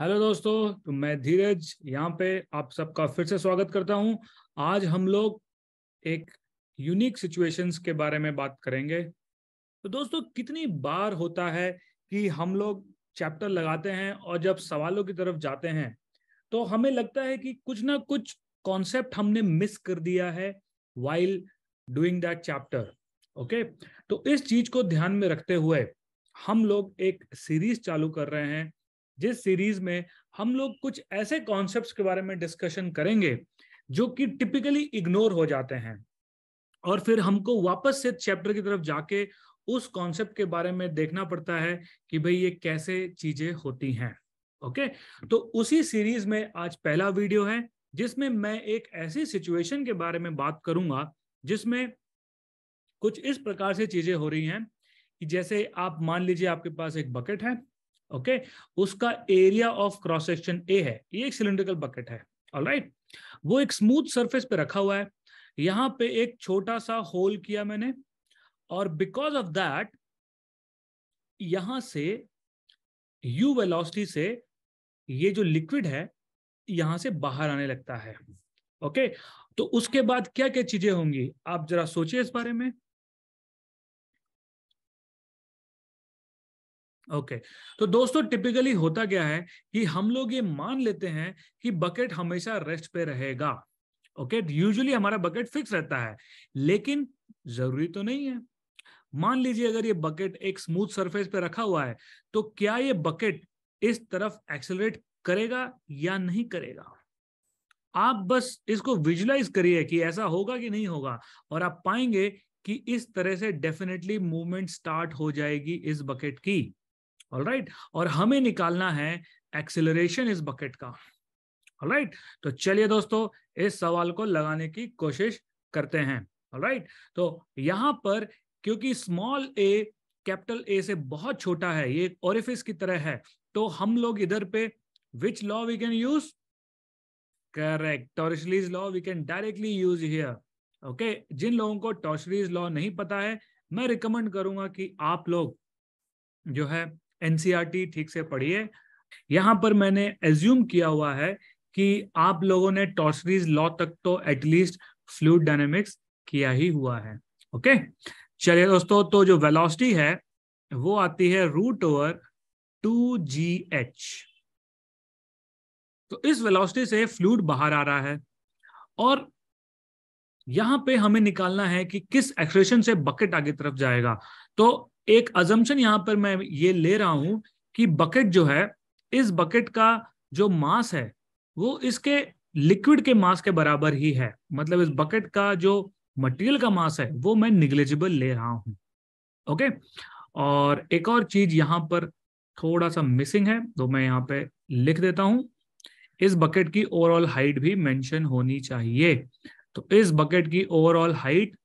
Hello दोस्तों तो मैं धीरज यहाँ पे आप सबका फिर से स्वागत करता हूँ आज हम लोग एक यूनिक सिचुएशंस के बारे में बात करेंगे तो दोस्तों कितनी बार होता है कि हम लोग चैप्टर लगाते हैं और जब सवालों की तरफ जाते हैं तो हमें लगता है कि कुछ ना कुछ कॉन्सेप्ट हमने मिस कर दिया है while doing that chapter okay तो इस चीज को ध्यान में रखते हुए हम लोग एक सीरीज चालू कर रहे हैं जिस सीरीज में हम लोग कुछ ऐसे कॉन्सेप्ट्स के बारे में डिस्कशन करेंगे जो कि टिपिकली इग्नोर हो जाते हैं और फिर हमको वापस से चैप्टर की तरफ जाके उस कॉन्सेप्ट के बारे में देखना पड़ता है कि भाई ये कैसे चीजें होती हैं ओके तो उसी सीरीज में आज पहला वीडियो है जिसमें मैं एक ऐसी सिचुएशन के बारे में बात करूंगा जिसमें कुछ इस प्रकार से चीजें हो रही हैं कि जैसे आप मान लीजिए आपके पास एक बकेट है ओके उसका area of cross section a है ये एक सिलेंड्रिकल बकेट है ऑलराइट वो एक स्मूथ सरफेस पे रखा हुआ है यहां पे एक छोटा सा होल किया मैंने और बिकॉज ऑफ दैट यहां से यू वेलोसिटी से ये जो लिक्विड है यहां से बाहर आने लगता है ओके okay? तो उसके बाद क्या क्या चीजें होंगी आप जरा सोचिए इस बारे में ओके okay. तो दोस्तों टिपिकली होता क्या है कि हम लोग ये मान लेते हैं कि बकेट हमेशा रेस्ट पे रहेगा ओके okay? यूजुअली हमारा बकेट फिक्स रहता है लेकिन जरूरी तो नहीं है मान लीजिए अगर ये बकेट एक स्मूथ सरफेस पे रखा हुआ है तो क्या ये बकेट इस तरफ एक्सेलरेट करेगा या नहीं करेगा आप बस इसको विजुलाइज करिए कि ऐसा होगा कि नहीं होगा और आप पाएंगे कि इस तरह से डेफिनेटली मूवमेंट स्टार्ट हो जाएगी इस बकेट की ऑल right? और हमें निकालना है एक्सिलरेशन इस बकेट का ऑल right? तो चलिए दोस्तों इस सवाल को लगाने की कोशिश करते हैं ऑल right? तो यहां पर क्योंकि स्मॉल ए कैपिटल ए से बहुत छोटा है ये ओरिफिस की तरह है तो हम लोग इधर पे which law we can use correct Torricelli's law we can directly use here okay जिन लोगों को टॉर्शलीज लॉ नहीं पता है मैं रिकमेंड करूंगा कि आप लोग जो है एनसीईआरटी ठीक से पढ़िए यहाँ पर मैंने एज्यूम किया हुआ है कि आप लोगों ने टॉर्सरीज लॉ तक तो एटलीस्ट फ्लूड डायनेमिक्स किया ही हुआ है ओके चलिए दोस्तों तो जो वेलोसिटी है वो आती है root over two g h तो इस वेलोसिटी से फ्लूड बाहर आ रहा है और यहां पे हमें निकालना है कि किस एक्सप्रेशन से बकेट आगे तरफ जाएगा तो एक अजम्पन यहां पर मैं ये ले रहा हूं कि बकेट जो है इस बकेट का जो मास है वो इसके लिक्विड के मास के बराबर ही है मतलब इस बकेट का जो मटेरियल का मास है वो मैं निग्लेजिबल ले रहा हूं ओके और एक और चीज यहां पर थोड़ा सा मिसिंग है तो मैं यहां पे लिख देता हूं इस बकेट की ओवरऑल हाइट भी मेंशन होनी चाहिए तो इस बकेट की ओवरऑल हाइट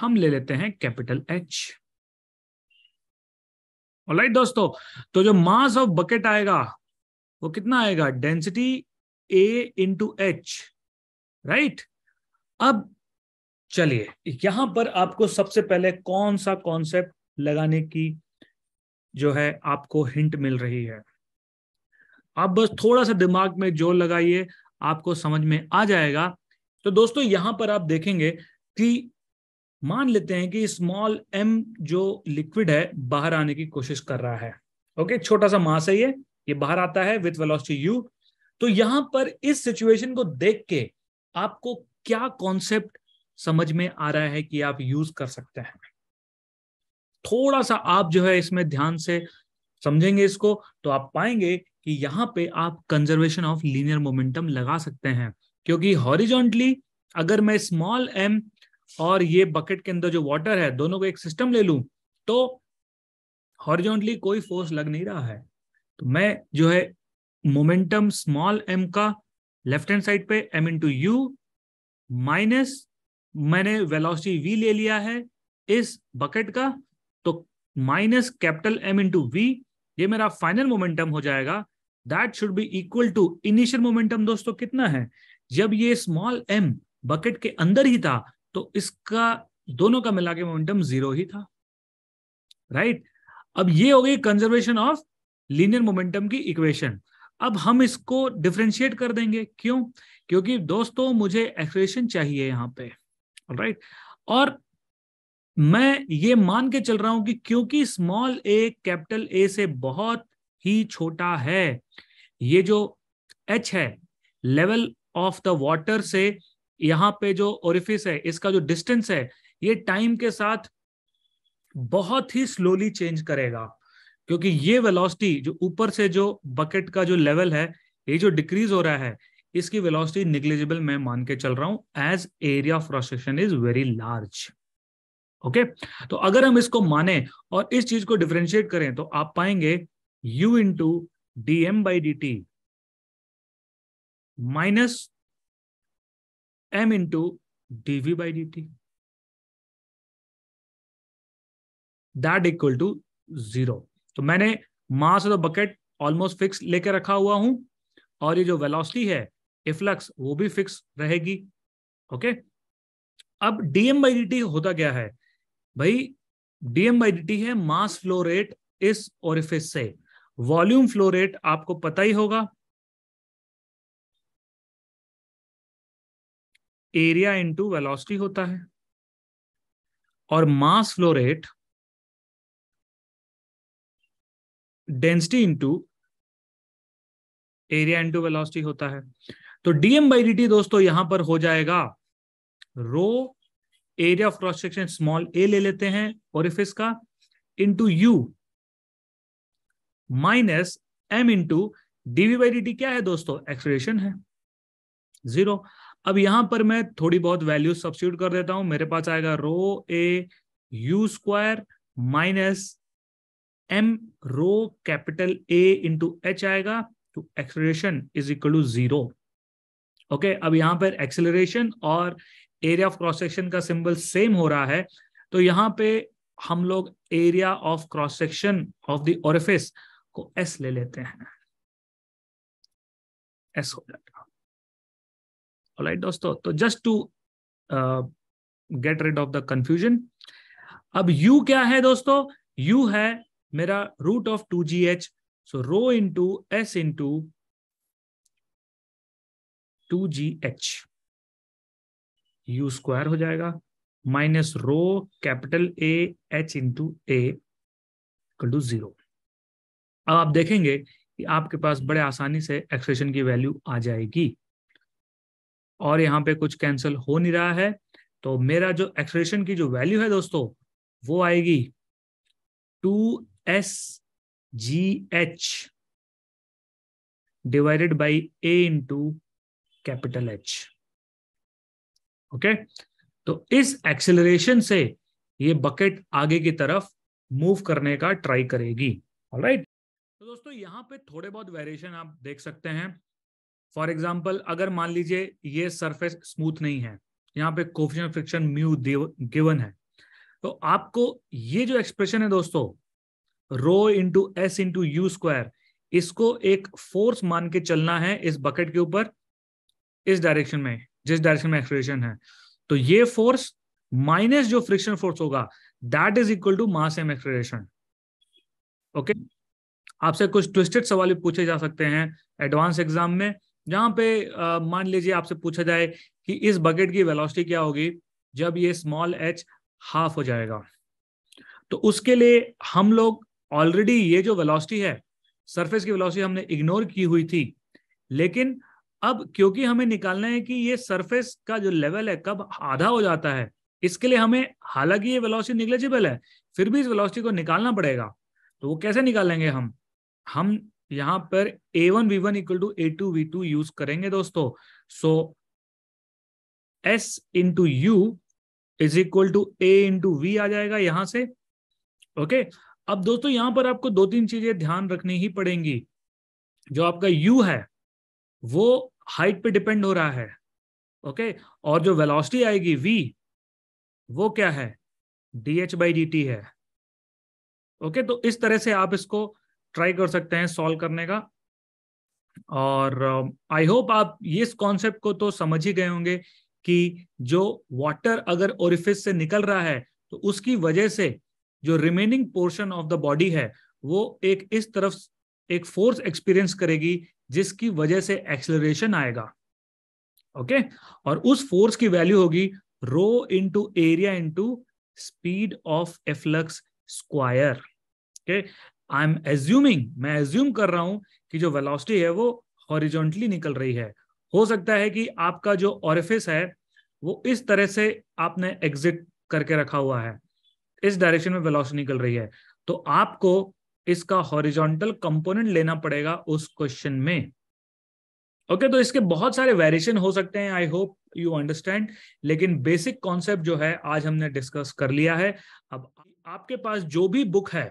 हम ले लेते हैं कैपिटल एच राइट दोस्तों तो जो मास ऑफ बकेट आएगा वो कितना आएगा density a into h right अब चलिए यहां पर आपको सबसे पहले कौन सा कॉन्सेप्ट लगाने की जो है आपको हिंट मिल रही है आप बस थोड़ा सा दिमाग में जोर लगाइए आपको समझ में आ जाएगा तो दोस्तों यहां पर आप देखेंगे कि मान लेते हैं कि स्मॉल एम जो लिक्विड है बाहर आने की कोशिश कर रहा है ओके छोटा सा मास है ये ये बाहर आता है विथ वेलोसिटी यू तो यहां पर इस सिचुएशन को देख के आपको क्या कॉन्सेप्ट समझ में आ रहा है कि आप यूज कर सकते हैं थोड़ा सा आप जो है इसमें ध्यान से समझेंगे इसको तो आप पाएंगे कि यहां पे आप कंजर्वेशन ऑफ लीनियर मोमेंटम लगा सकते हैं क्योंकि हॉरिजॉन्टली अगर मैं स्मॉल एम और ये बकेट के अंदर जो वाटर है दोनों को एक सिस्टम ले लूं तो हॉरिजॉन्टली कोई फोर्स लग नहीं रहा है तो मैं जो है मोमेंटम स्मॉल एम का लेफ्ट हैंड साइड पे एम इंटू यू माइनस मैंने वेलोसिटी वी ले लिया है इस बकेट का तो minus capital M into v ये मेरा फाइनल मोमेंटम हो जाएगा that should be equal to initial momentum दोस्तों कितना है जब ये स्मॉल एम बकेट के अंदर ही था तो इसका दोनों का मिला के मोमेंटम जीरो ही था राइट right? अब ये हो गई कंजर्वेशन ऑफ लीनियर मोमेंटम की इक्वेशन अब हम इसको डिफ्रेंशिएट कर देंगे क्यों क्योंकि दोस्तों मुझे एक्सप्रेशन चाहिए यहां पे राइट right? और मैं ये मान के चल रहा हूं कि क्योंकि स्मॉल ए कैपिटल ए से बहुत ही छोटा है ये जो एच है लेवल ऑफ द वाटर से यहाँ पे जो ओरिफिस है इसका जो डिस्टेंस है ये टाइम के साथ बहुत ही स्लोली चेंज करेगा क्योंकि ये वेलोसिटी जो ऊपर से जो बकेट का जो लेवल है ये जो डिक्रीज हो रहा है इसकी वेलोसिटी निग्लिजिबल मैं मान के चल रहा हूं as area of frustration is very large okay तो अगर हम इसको माने और इस चीज को डिफ्रेंशिएट करें तो आप पाएंगे u into d m by d t minus m into by d t that equal to zero तो मैंने mass of the bucket almost fix लेके रखा हुआ हूं और ये जो वेलोसिटी है इफ्लक्स वो भी फिक्स रहेगी ओके अब डीएम बाई डी होता क्या है भाई डीएम बाई डी है मास फ्लो रेट इस और से वॉल्यूम फ्लो रेट आपको पता ही होगा एरिया इंटू वेलोसिटी होता है और mass flow rate density into area into velocity होता है तो डीएम बाई डी दोस्तों यहां पर हो जाएगा rho area of cross section small a ले लेते हैं और इफ इसका into u minus m into d v by d क्या है दोस्तों एक्सप्रेशन है जीरो अब यहां पर मैं थोड़ी बहुत वैल्यू सब्सिट्यूट कर देता हूं मेरे पास आएगा rho a u square minus m rho capital A into h आएगा तो acceleration is equal to zero okay अब यहां पर एक्सेलरेशन और एरिया ऑफ क्रॉस सेक्शन का सिंबल सेम हो रहा है तो यहां पे हम लोग area of cross section of the orifice को एस ले लेते हैं एस हो जाएगा ऑल राइट दोस्तों तो just to get rid of the confusion अब यू क्या है दोस्तों यू है मेरा root of two g h so rho into s into two g h u square हो जाएगा minus rho capital A h into a two zero अब आप देखेंगे कि आपके पास बड़े आसानी से एक्सप्रेशन की वैल्यू आ जाएगी और यहाँ पे कुछ कैंसिल हो नहीं रहा है तो मेरा जो एक्सलेशन की जो वैल्यू है दोस्तों वो आएगी two s g h divided by a into capital H okay तो इस एक्सेलरेशन से ये बकेट आगे की तरफ मूव करने का ट्राई करेगी राइट right? तो दोस्तों यहाँ पे थोड़े बहुत वेरिएशन आप देख सकते हैं फॉर एग्जाम्पल अगर मान लीजिए ये सरफेस स्मूथ नहीं है यहाँ पे कोफिशन फ्रिक्शन म्यू गिवन है तो आपको ये जो एक्सप्रेशन है दोस्तों rho into s into u square इसको एक फोर्स मान के चलना है इस बकेट के ऊपर इस डायरेक्शन में जिस डायरेक्शन में एक्सप्रेशन है तो ये फोर्स माइनस जो फ्रिक्शन फोर्स होगा that is equal to mass m expression okay आपसे कुछ ट्विस्टेड सवाल भी पूछे जा सकते हैं एडवांस एग्जाम में जहां पे मान लीजिए आपसे पूछा जाए कि इस बकेट की वेलोसिटी क्या होगी जब ये स्मॉल एच हाफ हो जाएगा तो उसके लिए हम लोग ऑलरेडी ये जो वेलोसिटी है सरफेस की वेलोसिटी हमने इग्नोर की हुई थी लेकिन अब क्योंकि हमें निकालना है कि ये सरफेस का जो लेवल है कब आधा हो जाता है इसके लिए हमें हालांकि ये वेलोसिटी निग्लेजिबल है फिर भी इस वेलोसिटी को निकालना पड़ेगा तो वो कैसे निकालेंगे हम हम यहां पर a one v one equal to a two v two use करेंगे दोस्तों so s into u is equal to a into v आ जाएगा यहां से ओके okay? अब दोस्तों यहां पर आपको दो तीन चीजें ध्यान रखनी ही पड़ेंगी जो आपका यू है वो हाइट पे डिपेंड हो रहा है ओके okay? और जो वेलोसिटी आएगी वी वो क्या है d h by d t है ओके okay? तो इस तरह से आप इसको ट्राई कर सकते हैं सॉल्व करने का और आई um, होप आप ये कॉन्सेप्ट को तो समझ ही गए होंगे कि जो वाटर अगर ओरिफिस से निकल रहा है तो उसकी वजह से जो remaining portion of the body है वो एक इस तरफ एक फोर्स एक्सपीरियंस करेगी जिसकी वजह से एक्सलरेशन आएगा ओके okay? और उस फोर्स की वैल्यू होगी rho into area into speed of efflux square okay I'm assuming मैं एज्यूम कर रहा हूं कि जो वेलोसिटी है वो हॉरिजॉन्टली निकल रही है हो सकता है कि आपका जो ऑरिफिस है वो इस तरह से आपने एग्जिट करके रखा हुआ है इस डायरेक्शन में वेलोसिटी निकल रही है तो आपको इसका हॉरिजॉन्टल कंपोनेंट लेना पड़ेगा उस क्वेश्चन में ओके okay, तो इसके बहुत सारे वेरिएशन हो सकते हैं आई होप यू अंडरस्टैंड लेकिन बेसिक कॉन्सेप्ट जो है आज हमने डिस्कस कर लिया है अब आपके पास जो भी बुक है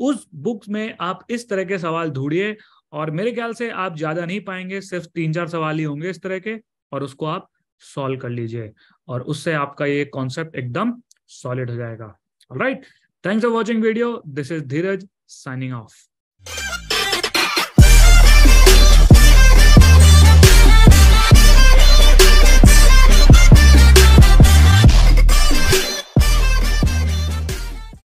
उस बुक में आप इस तरह के सवाल ढूंढिए और मेरे ख्याल से आप ज्यादा नहीं पाएंगे सिर्फ तीन चार सवाल ही होंगे इस तरह के और उसको आप सॉल्व कर लीजिए और उससे आपका ये कॉन्सेप्ट एकदम सॉलिड हो जाएगा right thanks for watching video this is Dheeraj signing of